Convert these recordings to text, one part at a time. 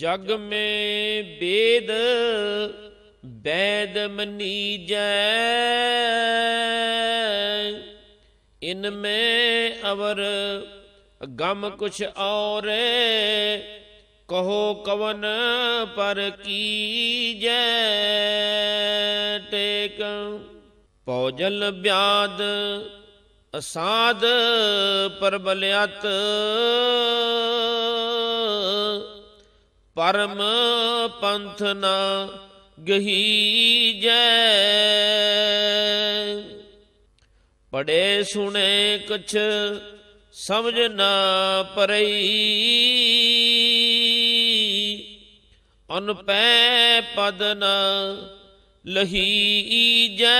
ਜਗ ਮੇ ਬੇਦ ਬੈਦ ਮਨੀਜੈ ਇਨ ਮੇ ਅਵਰ ਗਮ ਕੁਛ ਔਰ ਕਹੋ ਕਵਨ ਪਰ ਕੀਜੈ ਟੇਕ ਪੌਜਲ ਬਿਆਦ ਅਸਾਦ ਪਰਬਲਿਆਤ ਪਰਮ ਪੰਥ ਨਾ ਗਹੀ ਜੈ ਪੜੇ ਸੁਣੇ ਕੁਛ ਸਮਝ ਨਾ ਪਰਈ ਅਨਪੈ ਪਦ ਨਾ ਲਹੀ ਜੈ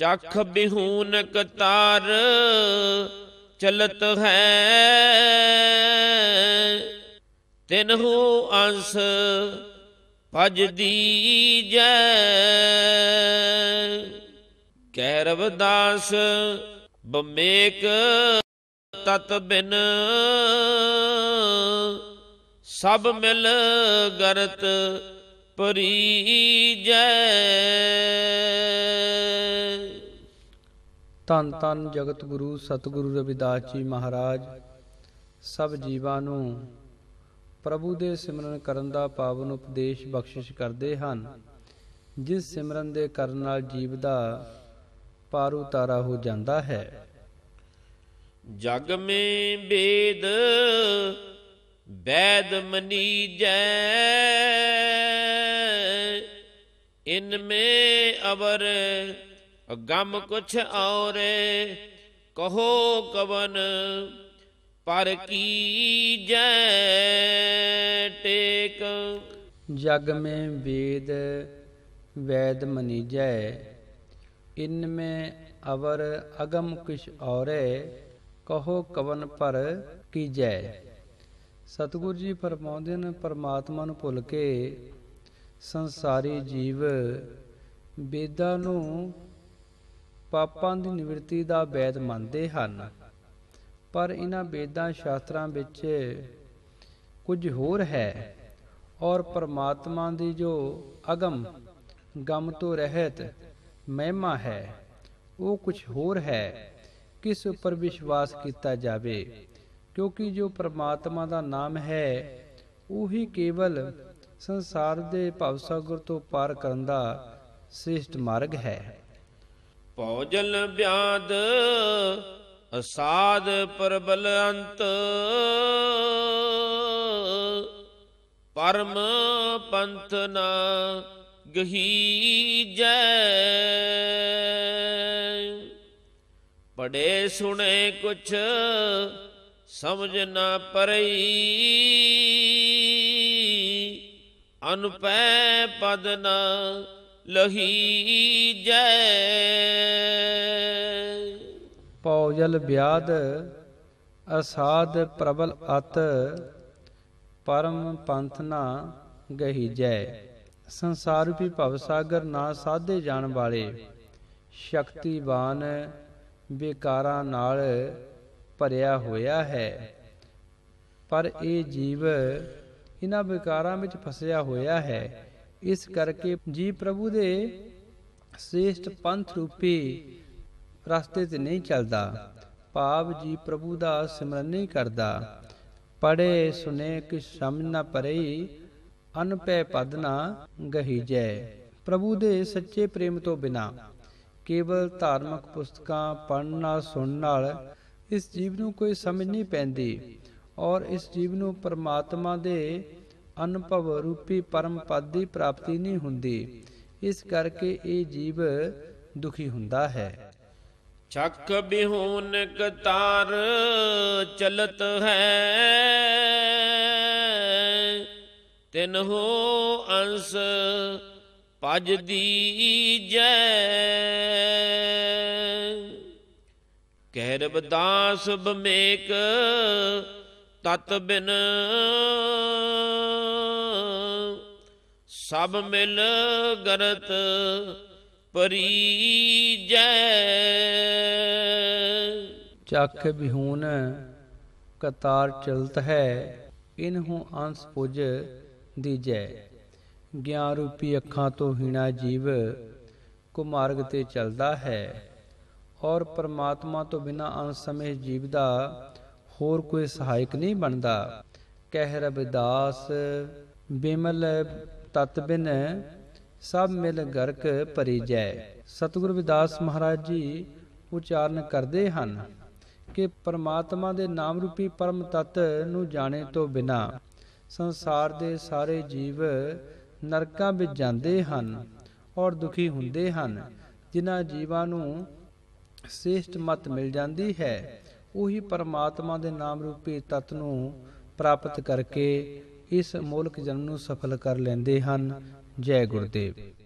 ਚਖ ਬਿਹੂਨ ਕਤਾਰ ਚਲਤ ਹੈ ਤਿਨਹੂ ਅੰਸ ਭਜਦੀ ਜੈ ਕਹਿ ਰਵਦਾਸ ਬਮੇਕ ਤਤ ਬਿਨ ਸਭ ਮਿਲ ਗਰਤ ਪਰੀ ਜੈ ਤਨ ਤਨ ਜਗਤ ਗੁਰੂ ਸਤਿਗੁਰੂ ਰਵਿਦਾਸ ਜੀ ਮਹਾਰਾਜ ਸਭ ਜੀਵਾਂ ਨੂੰ ਪ੍ਰਭੂ ਦੇ ਸਿਮਰਨ ਕਰਨ ਦਾ ਪਾਵਨ ਉਪਦੇਸ਼ ਬਖਸ਼ਿਸ਼ ਕਰਦੇ ਹਨ ਜਿਸ ਸਿਮਰਨ ਦੇ ਕਰਨ ਨਾਲ ਜੀਵ ਦਾ ਪਾਰ ਉਤਾਰਾ ਹੋ ਜਾਂਦਾ ਹੈ ਜਗ ਮੇ ਬੇਦ ਬੈਦ ਮਨੀ ਜੈ ਇਨ ਮੇ ਅਵਰ ਗਮ ਕੁਛ ਔਰੇ ਕਹੋ ਕਵਨ ਪਰ ਕੀ ਜੈ ਟੇਕ ਜਗ ਮੈਂ ਵੇਦ ਵੈਦ ਮਨੀਜੈ ਇਨ ਮੈਂ ਅਵਰ ਅਗਮ ਕੁਛ ਔਰੇ ਕਹੋ ਕਵਨ ਪਰ ਕੀ ਜੈ ਸਤਿਗੁਰੂ ਜੀ ਫਰਮਾਉਂਦੇ ਨੇ ਪਰਮਾਤਮਾ ਨੂੰ ਭੁੱਲ ਕੇ ਸੰਸਾਰੀ ਜੀਵ ਵੇਦਾਂ ਨੂੰ ਪਾਪਾਂ ਦੀ ਨਿਵਰਤੀ ਦਾ ਵੈਦ ਮੰਨਦੇ ਹਨ ਪਰ ਇਹਨਾਂ ਵੇਦਾਂ ਸ਼ਾਸਤਰਾਂ ਵਿੱਚ ਕੁਝ ਹੋਰ ਹੈ ਔਰ ਪਰਮਾਤਮਾ ਦੀ ਜੋ ਅਗਮ ਗਮ ਤੋਂ ਰਹਿਤ ਮਹਿਮਾ ਹੈ ਉਹ ਕੁਝ ਹੋਰ ਹੈ ਕਿਸ ਉੱਪਰ ਵਿਸ਼ਵਾਸ ਕੀਤਾ ਜਾਵੇ ਕਿਉਂਕਿ ਜੋ ਪਰਮਾਤਮਾ ਦਾ ਨਾਮ ਹੈ ਉਹੀ ਕੇਵਲ ਸੰਸਾਰ ਦੇ ਭਵਸਾਗਰ ਤੋਂ ਪਾਰ ਕਰਨ ਦਾ ਸ੍ਰੇਸ਼ਟ ਮਾਰਗ ਹੈ ਭੌਜਲ ਬਿਆਦ ਅਸਾਦ ਪਰਬਲ ਅੰਤ ਪਰਮ ਪੰਥ ਨਾ ਗਹੀ ਜੈ ਪੜੇ ਸੁਣੇ ਕੁਛ ਸਮਝ ਨਾ ਪਰਈ ਅਨੁਪੈ ਪਦ ਨਾ ਲਹੀ ਜੈ ਪੌਜਲ ਵਿਆਦ ਅਸਾਦ ਪ੍ਰਬਲ ਅਤ ਪਰਮ ਪੰਥ ਨਾ ਗਹੀ ਜੈ ਸੰਸਾਰ ਵੀ ਭਵ ਸਾਗਰ ਨਾ ਸਾਧੇ ਜਾਣ ਵਾਲੇ ਸ਼ਕਤੀਵਾਨ ਵਿਕਾਰਾਂ ਨਾਲ ਭਰਿਆ ਹੋਇਆ ਹੈ ਪਰ ਇਹ ਜੀਵ ਇਹਨਾਂ ਵਿਕਾਰਾਂ ਵਿੱਚ ਫਸਿਆ ਹੋਇਆ ਹੈ ਇਸ ਕਰਕੇ ਜੀ ਪ੍ਰਭੂ ਦੇ ਸ੍ਰੇਸ਼ਟ ਪੰਥ ਰੂਪੀ ਰਸਤੇ ਤੇ ਨਹੀਂ ਚੱਲਦਾ ਭਾਵ ਜੀ ਪ੍ਰਭੂ ਦਾ ਸਿਮਰਨ ਨਹੀਂ ਕਰਦਾ ਪੜੇ ਸੁਨੇ ਕਿ ਸਮਝ ਨਾ ਪਰਈ ਅਨਪੈ ਪਦ ਨਾ ਗਹੀਜੈ ਪ੍ਰਭੂ ਦੇ ਸੱਚੇ ਪ੍ਰੇਮ ਤੋਂ ਬਿਨਾ ਕੇਵਲ ਧਾਰਮਿਕ ਪੁਸਤਕਾਂ ਪੜਨ ਨਾਲ ਸੁਣਨ ਨਾਲ ਇਸ ਜੀਵ ਨੂੰ ਕੋਈ ਸਮਝ ਨਹੀਂ ਪੈਂਦੀ ਔਰ ਇਸ ਜੀਵ ਨੂੰ ਪਰਮਾਤਮਾ ਦੇ ਅਨੁਭਵ ਰੂਪੀ ਪਰਮ ਪਦ ਦੀ ਪ੍ਰਾਪਤੀ ਨਹੀਂ ਹੁੰਦੀ ਇਸ ਕਰਕੇ ਇਹ ਜੀਵ ਦੁਖੀ ਹੁੰਦਾ ਹੈ ਚੱਕ ਬਿਹੂਨ ਕਤਾਰ ਚਲਤ ਹੈ ਤਨ ਹੋ ਅੰਸ ਦੀ ਜੈ ਕਹਿ ਰਬ ਦਾਸ ਬਮੇਕ ਤਤ ਬਿਨ ਸਭ ਮਿਲ ਗਰਤ ਪਰੀਜੈ ਚੱਖ ਬਿਹੂਨ ਕਤਾਰ ਚਲਤ ਹੈ ਇਨਹੂ ਅੰਸ ਪੁਜ ਦੀਜੈ ਗਿਆਨ ਰੂਪੀ ਅੱਖਾਂ ਤੋਂ ਹੀਣਾ ਜੀਵ ਕੁਮਾਰਗ ਤੇ ਚਲਦਾ ਹੈ ਔਰ ਪਰਮਾਤਮਾ ਤੋਂ ਬਿਨਾ ਅੰਸ ਸਮੇਂ ਜੀਵ ਦਾ ਹੋਰ ਕੋਈ ਸਹਾਇਕ ਨਹੀਂ ਬਣਦਾ ਕਹਿ ਰਬਿਦਾਸ ਬਿਮਲ ਤਤ ਬਿਨ ਸਭ ਮਿਲ ਗਰਕ ਭਰੀ ਜੈ ਸਤਿਗੁਰ ਵਿਦਾਸ ਮਹਾਰਾਜ ਜੀ ਉਚਾਰਨ ਕਰਦੇ ਹਨ ਕਿ ਪਰਮਾਤਮਾ ਦੇ ਨਾਮ ਰੂਪੀ ਪਰਮ ਤਤ ਨੂੰ ਜਾਣੇ ਤੋਂ ਬਿਨਾ ਸੰਸਾਰ ਦੇ ਸਾਰੇ ਜੀਵ ਨਰਕਾਂ ਵਿੱਚ ਜਾਂਦੇ ਹਨ ਔਰ ਦੁਖੀ ਹੁੰਦੇ ਹਨ ਜਿਨ੍ਹਾਂ ਜੀਵਾਂ ਨੂੰ ਸ੍ਰੇਸ਼ਟ ਮਤ ਮਿਲ ਜਾਂਦੀ ਹੈ ਉਹੀ ਪਰਮਾਤਮਾ ਦੇ ਨਾਮ ਰੂਪੀ ਤਤ ਨੂੰ ਪ੍ਰਾਪਤ ਕਰਕੇ ਇਸ ਮੌਲਕ ਜਨਮ ਨੂੰ ਸਫਲ ਕਰ ਲੈਂਦੇ ਹਨ ਜੈ ਗੁਰਦੇਵ